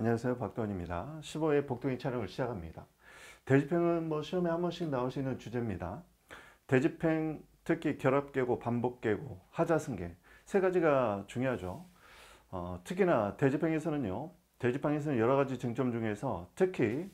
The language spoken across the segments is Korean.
안녕하세요 박도원입니다. 15회 복동이 촬영을 시작합니다. 대집행은 뭐 시험에 한 번씩 나올 수 있는 주제입니다. 대집행 특히 결합계고 반복계고 하자승계 세 가지가 중요하죠. 어, 특히나 대집행에서는요. 대집행에서는 여러 가지 쟁점 중에서 특히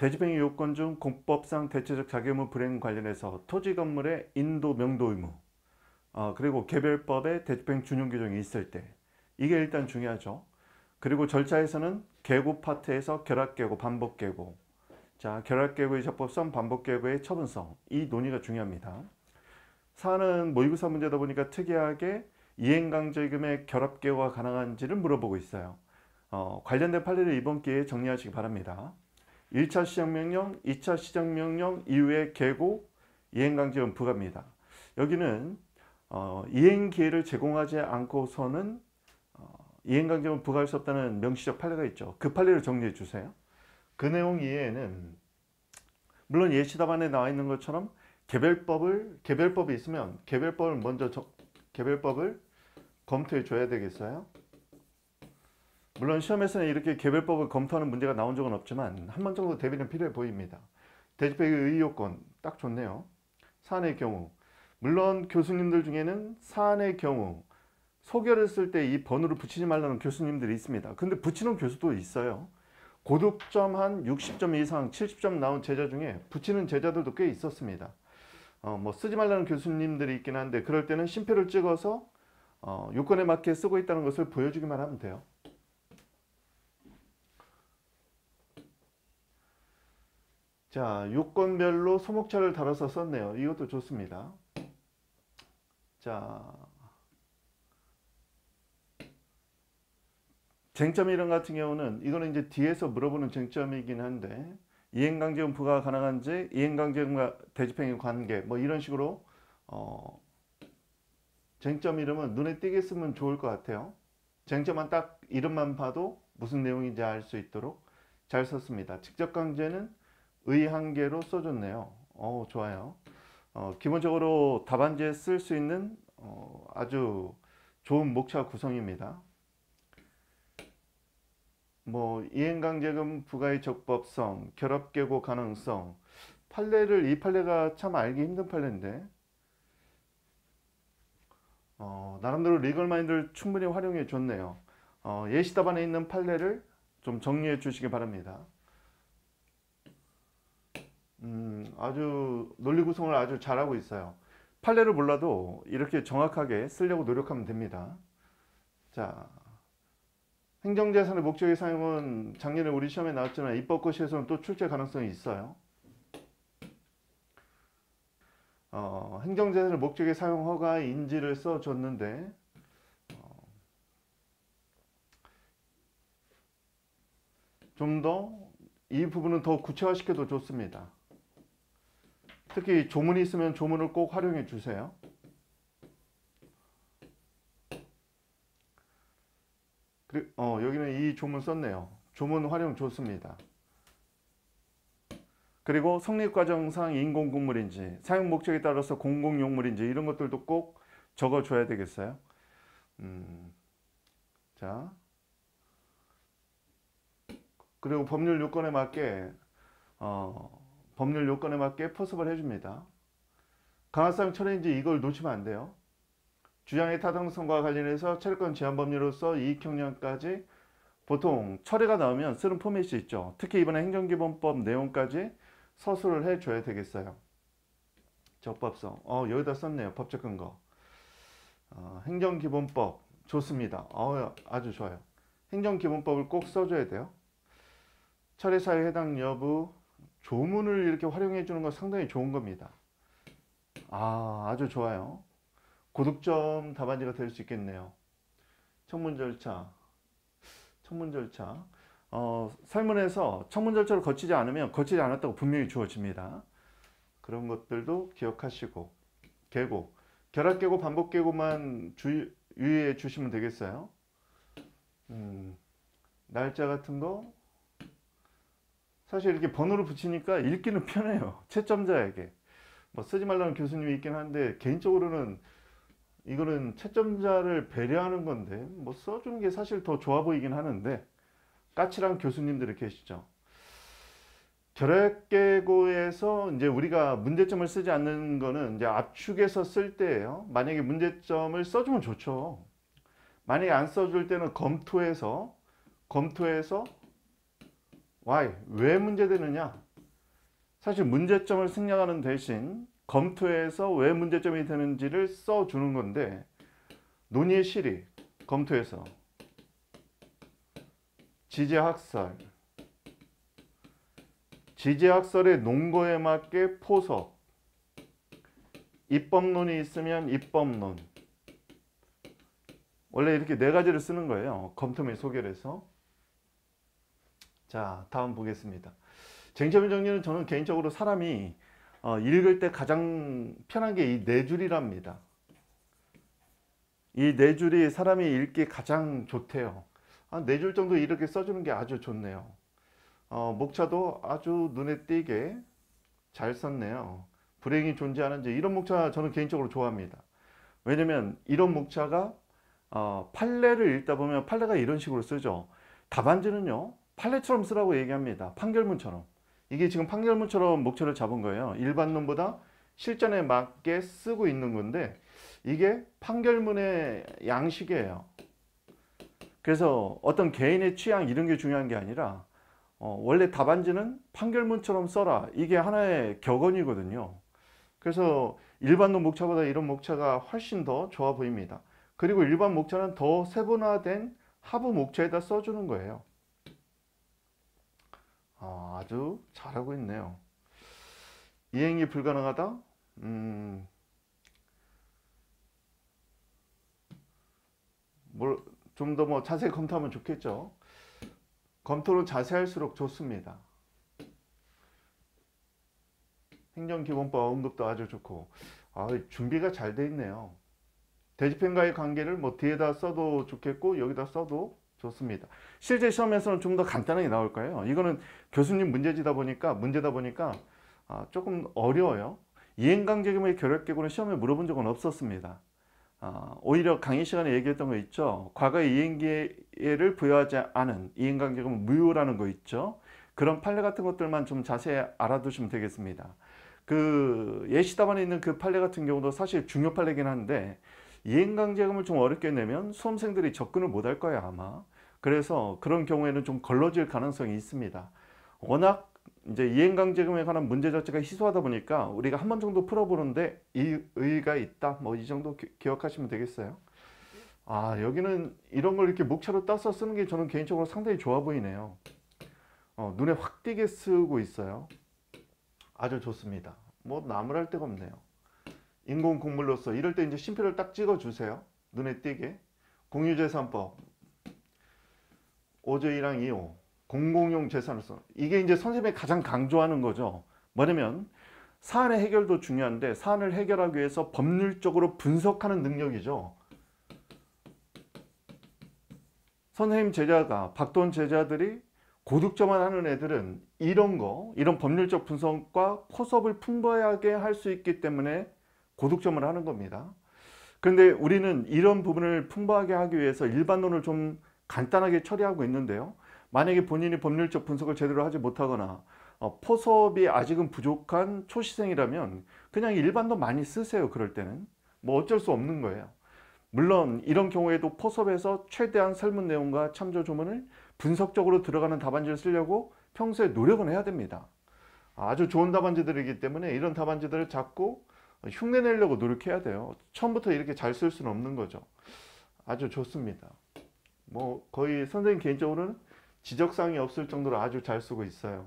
대집행의 요건 중 공법상 대체적 자격의무 불행 관련해서 토지 건물의 인도 명도 의무 어, 그리고 개별법의 대집행 준용 규정이 있을 때 이게 일단 중요하죠. 그리고 절차에서는 계고 파트에서 결합계고, 반복계고, 자 결합계고의 적법성, 반복계고의 처분성 이 논의가 중요합니다. 사안 모의고사 문제다 보니까 특이하게 이행강제금의 결합계고가 가능한지를 물어보고 있어요. 어, 관련된 판례를 이번 기회에 정리하시기 바랍니다. 1차 시정명령, 2차 시정명령 이후에 계고, 이행강제금 부과입니다. 여기는 어, 이행 기회를 제공하지 않고서는 이행강제문 부과할 수 없다는 명시적 판례가 있죠. 그 판례를 정리해 주세요. 그 내용 이외에는 물론 예시답안에 나와 있는 것처럼 개별법을 개별법이 있으면 개별법을 먼저 저, 개별법을 검토해 줘야 되겠어요. 물론 시험에서는 이렇게 개별법을 검토하는 문제가 나온 적은 없지만 한 번 정도 대비는 필요해 보입니다. 대집회의 의요권 딱 좋네요. 사안의 경우 물론 교수님들 중에는 사안의 경우 소개를 쓸때 이 번호를 붙이지 말라는 교수님들이 있습니다. 근데 붙이는 교수도 있어요. 고득점 한 60점 이상 70점 나온 제자 중에 붙이는 제자들도 꽤 있었습니다. 어, 뭐 쓰지 말라는 교수님들이 있긴 한데 그럴 때는 심표를 찍어서 어, 요건에 맞게 쓰고 있다는 것을 보여주기만 하면 돼요. 자, 요건별로 소목차를 달아서 썼네요. 이것도 좋습니다. 자, 쟁점 이름 같은 경우는 이거는 이제 뒤에서 물어보는 쟁점이긴 한데 이행강제용 부과가 가능한지 이행강제용과 대집행의 관계 뭐 이런 식으로 어, 쟁점 이름은 눈에 띄게 쓰면 좋을 것 같아요. 쟁점만 딱 이름만 봐도 무슨 내용인지 알 수 있도록 잘 썼습니다. 직접 강제는 의한계로 써줬네요. 어 좋아요. 어, 기본적으로 답안지에 쓸 수 있는 어, 아주 좋은 목차 구성입니다. 뭐 이행강제금 부과의 적법성, 결합계고 가능성 판례를 이 판례가 참 알기 힘든 판례인데 어, 나름대로 리걸 마인드를 충분히 활용해 줬네요. 어, 예시 답안에 있는 판례를 좀 정리해 주시기 바랍니다. 음, 아주 논리 구성을 아주 잘하고 있어요. 판례를 몰라도 이렇게 정확하게 쓰려고 노력하면 됩니다. 자, 행정재산의 목적의 사용은 작년에 우리 시험에 나왔지만 입법고시에서는 또 출제 가능성이 있어요. 어, 행정재산의 목적의 사용 허가 인지를 써줬는데 어, 좀더 이 부분은 더 구체화시켜도 좋습니다. 특히 조문이 있으면 조문을 꼭 활용해 주세요. 그리고 어, 여기는 이 조문 썼네요. 조문 활용 좋습니다. 그리고 성립과정상 인공국물인지 사용 목적에 따라서 공공용물인지 이런 것들도 꼭 적어줘야 되겠어요. 음, 자, 그리고 법률 요건에 맞게 어, 법률 요건에 맞게 포섭을 해줍니다. 강화상 철인지 이걸 놓치면 안 돼요. 주장의 타당성과 관련해서 철권 제한 법률로서 이익형량까지 보통 철회가 나오면 쓰는 포맷이 있죠. 특히 이번에 행정기본법 내용까지 서술을 해줘야 되겠어요. 적법성. 어, 여기다 썼네요. 법적 근거. 어, 행정기본법. 좋습니다. 어, 아주 좋아요. 행정기본법을 꼭 써줘야 돼요. 철회 사유 해당 여부, 조문을 이렇게 활용해 주는 건 상당히 좋은 겁니다. 아, 아주 좋아요. 고득점 답안지가 될 수 있겠네요. 청문 절차, 청문 절차. 어, 설문에서 청문 절차를 거치지 않으면 거치지 않았다고 분명히 주어집니다. 그런 것들도 기억하시고 계곡, 결합 계곡, 반복 계곡만 주, 의해 주시면 되겠어요. 음, 날짜 같은 거 사실 이렇게 번호를 붙이니까 읽기는 편해요. 채점자에게. 뭐 쓰지 말라는 교수님이 있긴 한데 개인적으로는 이거는 채점자를 배려하는 건데 뭐 써주는 게 사실 더 좋아 보이긴 하는데 까칠한 교수님들이 계시죠. 결핵계고에서 이제 우리가 문제점을 쓰지 않는 거는 이제 압축에서 쓸 때예요. 만약에 문제점을 써주면 좋죠. 만약에 안 써줄 때는 검토해서 검토해서 why 왜 문제되느냐 사실 문제점을 생략하는 대신 검토해서 왜 문제점이 되는지를 써주는 건데 논의의 실익, 검토해서 지지학설지지학설의 논거에 맞게 포석 입법론이 있으면 입법론 원래 이렇게 네 가지를 쓰는 거예요. 검토 및 소개를 해서 자 다음 보겠습니다. 쟁점 정리는 저는 개인적으로 사람이 어, 읽을 때 가장 편한 게 이 네 줄이랍니다. 이 네 줄이 사람이 읽기 가장 좋대요. 한 네줄 아, 정도 이렇게 써주는 게 아주 좋네요. 어, 목차도 아주 눈에 띄게 잘 썼네요. 불행이 존재하는지 이런 목차 저는 개인적으로 좋아합니다. 왜냐면 이런 목차가 어, 판례를 읽다 보면 판례가 이런 식으로 쓰죠. 답안지는요. 판례처럼 쓰라고 얘기합니다. 판결문처럼. 이게 지금 판결문처럼 목차를 잡은 거예요. 일반론보다 실전에 맞게 쓰고 있는 건데 이게 판결문의 양식이에요. 그래서 어떤 개인의 취향 이런 게 중요한 게 아니라 어, 원래 답안지는 판결문처럼 써라 이게 하나의 격언이거든요. 그래서 일반론 목차보다 이런 목차가 훨씬 더 좋아 보입니다. 그리고 일반 목차는 더 세분화된 하부 목차에다 써주는 거예요. 아, 아주 잘하고 있네요. 이행이 불가능하다? 음, 뭘좀 더 뭐 자세히 검토하면 좋겠죠. 검토는 자세할수록 좋습니다. 행정기본법 언급도 아주 좋고 아, 준비가 잘 돼 있네요. 대집행과의 관계를 뭐 뒤에다 써도 좋겠고 여기다 써도 좋습니다. 실제 시험에서는 좀 더 간단하게 나올 까요 이거는 교수님 문제지다 보니까 문제다 보니까 아, 조금 어려워요. 이행강제금의 결핵계구는 시험에 물어본 적은 없었습니다. 아, 오히려 강의 시간에 얘기했던 거 있죠. 과거의 이행계를 부여하지 않은 이행강제금은 무효라는 거 있죠. 그런 판례 같은 것들만 좀 자세히 알아두시면 되겠습니다. 그 예시답안에 있는 그 판례 같은 경우도 사실 중요 판례긴 한데 이행강제금을 좀 어렵게 내면 수험생들이 접근을 못 할 거예요 아마 그래서 그런 경우에는 좀 걸러질 가능성이 있습니다 워낙 이제 이행강제금에 관한 문제 자체가 희소하다 보니까 우리가 한 번 정도 풀어보는데 이 의의가 있다 뭐 이 정도 기, 기억하시면 되겠어요 아 여기는 이런 걸 이렇게 목차로 따서 쓰는 게 저는 개인적으로 상당히 좋아 보이네요 어, 눈에 확 띄게 쓰고 있어요 아주 좋습니다 뭐 나무랄 데가 없네요 인공 국물로서 이럴 때 이제 심표를 딱 찍어 주세요. 눈에 띄게. 공유재산법 5조 1항 2호 공공용 재산으로서 이게 이제 선생님이 가장 강조하는 거죠. 뭐냐면 사안의 해결도 중요한데 사안을 해결하기 위해서 법률적으로 분석하는 능력이죠. 선생님 제자가 박돈 제자들이 고득점만 하는 애들은 이런 거 이런 법률적 분석과 포섭을 풍부하게 할 수 있기 때문에 고득점을 하는 겁니다. 그런데 우리는 이런 부분을 풍부하게 하기 위해서 일반론을 좀 간단하게 처리하고 있는데요. 만약에 본인이 법률적 분석을 제대로 하지 못하거나 어, 포섭이 아직은 부족한 초시생이라면 그냥 일반도 많이 쓰세요. 그럴 때는. 뭐 어쩔 수 없는 거예요. 물론 이런 경우에도 포섭에서 최대한 설문 내용과 참조 조문을 분석적으로 들어가는 답안지를 쓰려고 평소에 노력은 해야 됩니다. 아주 좋은 답안지들이기 때문에 이런 답안지들을 잡고 흉내 내려고 노력해야 돼요. 처음부터 이렇게 잘 쓸 수는 없는 거죠. 아주 좋습니다. 뭐 거의 선생님 개인적으로는 지적사항이 없을 정도로 아주 잘 쓰고 있어요.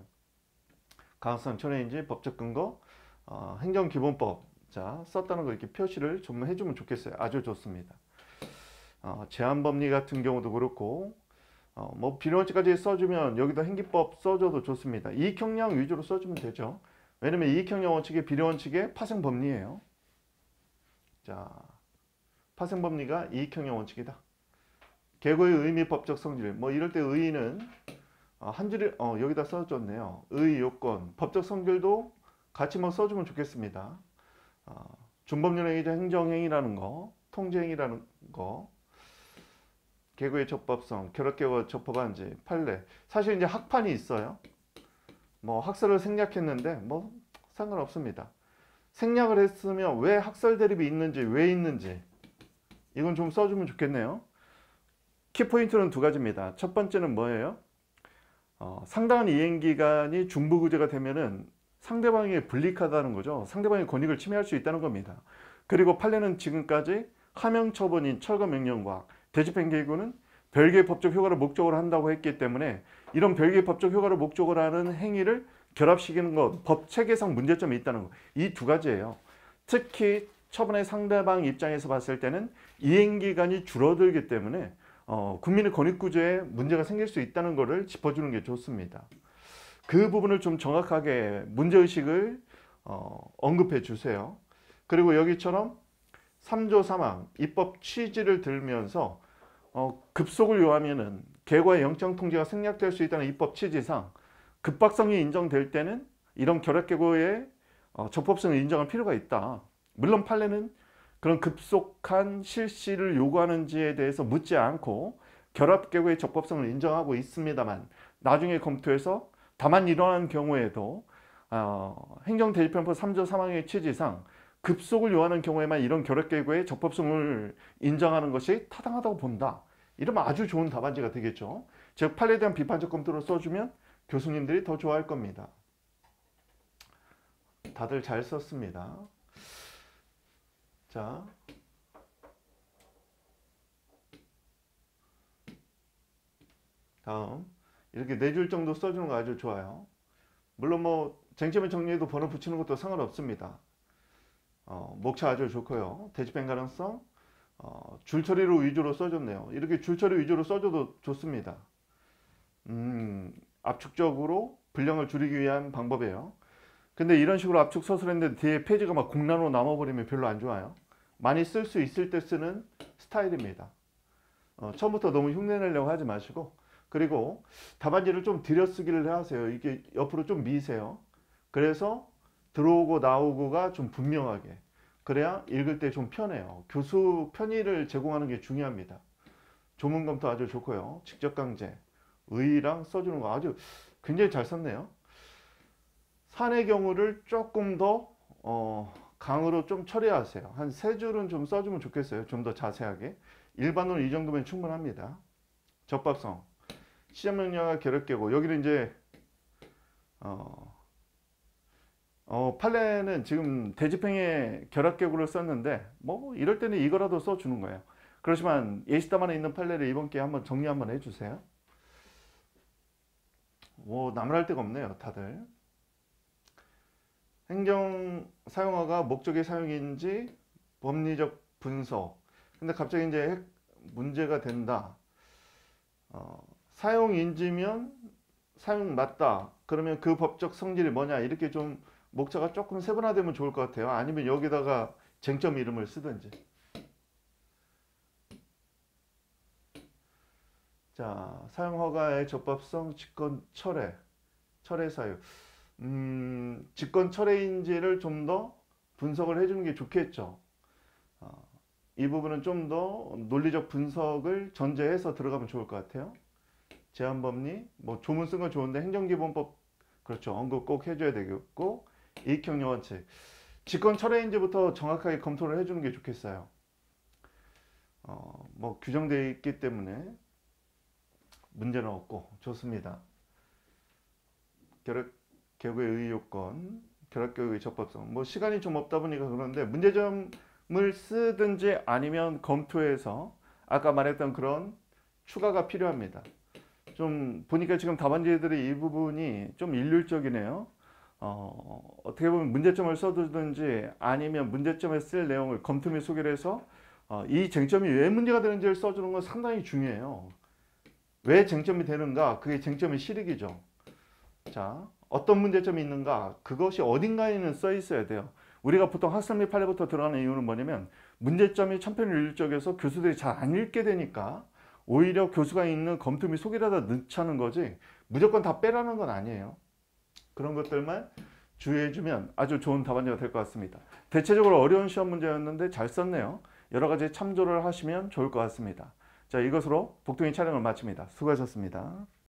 강학상 천혜인지 법적 근거, 어, 행정기본법 자 썼다는 거 이렇게 표시를 좀 해주면 좋겠어요. 아주 좋습니다. 어, 제한법리 같은 경우도 그렇고 어, 뭐 비료원칙까지 써주면 여기다 행기법 써줘도 좋습니다. 이익형량 위주로 써주면 되죠. 왜냐면 이익형량 원칙의 비례 원칙의 파생 법리예요. 자, 파생 법리가 이익형량 원칙이다. 개구의 의미 법적 성질. 뭐 이럴 때 의의는 어, 한 줄을 어, 여기다 써줬네요. 의의 요건, 법적 성질도 같이 뭐 써주면 좋겠습니다. 어, 준법률행위자 행정행위라는 거, 통제행위라는 거, 개구의 적법성, 결합개와 적법한지, 판례. 사실 이제 학판이 있어요. 뭐 학설을 생략했는데 뭐 상관없습니다. 생략을 했으면 왜 학설 대립이 있는지 왜 있는지 이건 좀 써주면 좋겠네요. 키포인트는 두 가지입니다. 첫 번째는 뭐예요? 어, 상당한 이행기간이 중부구제가 되면은 상대방이 불리하다는 거죠. 상대방의 권익을 침해할 수 있다는 겁니다. 그리고 판례는 지금까지 하명처분인 철거명령과 대집행계구는 별개의 법적 효과를 목적으로 한다고 했기 때문에 이런 별개의 법적 효과를 목적으로 하는 행위를 결합시키는 것, 법 체계상 문제점이 있다는 것. 이 두 가지예요. 특히 처분의 상대방 입장에서 봤을 때는 이행기간이 줄어들기 때문에 어, 국민의 권익구조에 문제가 생길 수 있다는 것을 짚어주는 게 좋습니다. 그 부분을 좀 정확하게 문제의식을 어, 언급해 주세요. 그리고 여기처럼 3조 3항 입법 취지를 들면서 어, 급속을 요하면 개과의 영장 통제가 생략될 수 있다는 입법 취지상 급박성이 인정될 때는 이런 결핵개고의 어, 적법성을 인정할 필요가 있다. 물론 판례는 그런 급속한 실시를 요구하는지에 대해서 묻지 않고 결합개고의 적법성을 인정하고 있습니다만 나중에 검토해서 다만 일어난 경우에도 어, 행정대입편법 3조 3항의 취지상 급속을 요하는 경우에만 이런 결핵개고의 적법성을 인정하는 것이 타당하다고 본다. 이러면 아주 좋은 답안지가 되겠죠. 즉 판례에 대한 비판적 검토를 써주면 교수님들이 더 좋아할 겁니다. 다들 잘 썼습니다. 자, 다음 이렇게 네줄 정도 써주는 거 아주 좋아요. 물론 뭐 쟁점의 정리에도 번호 붙이는 것도 상관없습니다. 어, 목차 아주 좋고요. 대집행 가능성, 어, 줄처리로 위주로 써줬네요. 이렇게 줄처리 위주로 써줘도 좋습니다. 음, 압축적으로 분량을 줄이기 위한 방법이에요. 근데 이런 식으로 압축 서술 했는데 뒤에 페이지가 막 공란으로 남아버리면 별로 안 좋아요. 많이 쓸 수 있을 때 쓰는 스타일입니다. 어, 처음부터 너무 흉내내려고 하지 마시고 그리고 답안지를 좀 들여쓰기를 하세요. 이게 옆으로 좀 미세요. 그래서 들어오고 나오고가 좀 분명하게 그래야 읽을 때 좀 편해요. 교수 편의를 제공하는 게 중요합니다. 조문 검토 아주 좋고요. 직접 강제, 의의랑 써주는 거 아주 굉장히 잘 썼네요. 산의 경우를 조금 더 어, 강으로 좀 처리하세요. 한 세 줄은 좀 써주면 좋겠어요. 좀 더 자세하게. 일반으로 이 정도면 충분합니다. 접박성. 시험명령과 결핵계고 여기는 이제 어, 어, 판례는 지금 대집행의 결합격으로 썼는데 뭐 이럴 때는 이거라도 써주는 거예요. 그렇지만 예시담안에 있는 판례를 이번 기회에 한번 정리 한번 해주세요. 뭐 나무랄 데가 없네요 다들. 행정 사용어가 목적의 사용인지 법리적 분석 근데 갑자기 이제 문제가 된다 어, 사용인지면 사용 맞다 그러면 그 법적 성질이 뭐냐 이렇게 좀 목차가 조금 세분화되면 좋을 것 같아요. 아니면 여기다가 쟁점 이름을 쓰든지. 자, 사용 허가의 적법성, 직권 철회, 철회 사유. 음, 직권 철회인지를 좀 더 분석을 해주는 게 좋겠죠. 어, 이 부분은 좀 더 논리적 분석을 전제해서 들어가면 좋을 것 같아요. 제한법리, 뭐 조문 쓴 건 좋은데 행정기본법, 그렇죠. 언급 꼭 해줘야 되겠고, 이익형 영원칙 직권 철회인지부터 정확하게 검토를 해주는 게 좋겠어요. 어, 뭐 규정되어 있기 때문에 문제는 없고 좋습니다. 결핵 교육의 의요건, 결핵 교육의 적법성. 뭐 시간이 좀 없다 보니까 그런데 문제점을 쓰든지 아니면 검토해서 아까 말했던 그런 추가가 필요합니다. 좀 보니까 지금 답안지들이 이 부분이 좀 일률적이네요. 어, 어떻게 보면 문제점을 써두든지 아니면 문제점에 쓸 내용을 검토 및 소개를 해서 어, 이 쟁점이 왜 문제가 되는지를 써주는 건 상당히 중요해요. 왜 쟁점이 되는가? 그게 쟁점의 실익이죠. 자, 어떤 문제점이 있는가? 그것이 어딘가에는 써 있어야 돼요. 우리가 보통 학습 및 판례부터 들어가는 이유는 뭐냐면 문제점이 천편일률적에서 교수들이 잘 안 읽게 되니까 오히려 교수가 있는 검토 및 소개를 하다 늦차는 거지 무조건 다 빼라는 건 아니에요. 그런 것들만 주의해주면 아주 좋은 답안지가 될 것 같습니다. 대체적으로 어려운 시험 문제였는데 잘 썼네요. 여러 가지 참조를 하시면 좋을 것 같습니다. 자 이것으로 복동이 촬영을 마칩니다. 수고하셨습니다.